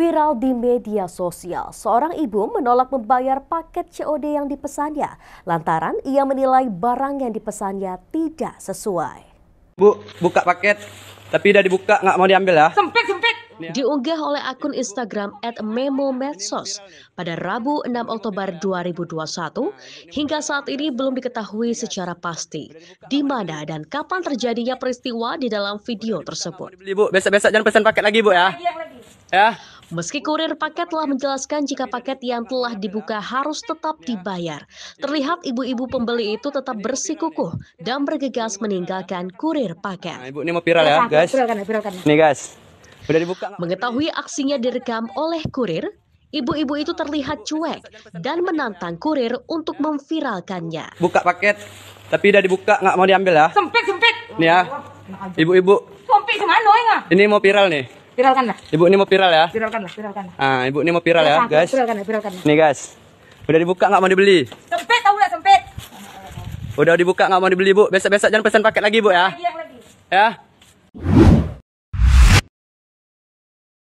Viral di media sosial, seorang ibu menolak membayar paket COD yang dipesannya lantaran ia menilai barang yang dipesannya tidak sesuai. Bu, buka paket, tapi udah dibuka nggak mau diambil ya? Sempit, sempit. Ya. Diunggah oleh akun Instagram at Memo Medsos pada Rabu 6 Oktober 2021, hingga saat ini belum diketahui secara pasti di mana dan kapan terjadinya peristiwa di dalam video tersebut. Bu, besok-besok jangan pesan paket lagi Bu ya. Ya. Meski kurir paket telah menjelaskan jika paket yang telah dibuka harus tetap dibayar, terlihat ibu-ibu pembeli itu tetap bersikukuh dan bergegas meninggalkan kurir paket. Nah, ibu ini mau viral ya, guys. Viralkan, viralkan. Nih, guys. Udah dibuka. Mengetahui aksinya direkam oleh kurir, ibu-ibu itu terlihat cuek dan menantang kurir untuk memviralkannya. Buka paket, tapi udah dibuka nggak mau diambil ya? Sempit sempit. Nih ya, ibu-ibu. Sempit -ibu. Ini mau viral nih. Viralkan lah. Ibu ini mau viral ya? Viralkan lah, viralkan lah. Ah, ibu ini mau viral ya, guys. Viralkan lah, viralkan lah. Nih, guys. Udah dibuka nggak mau dibeli? Sempit tahu nggak sempit? Udah dibuka nggak mau dibeli, Bu. Besok-besok jangan pesan paket lagi, Bu ya. Lagi, lagi. Ya.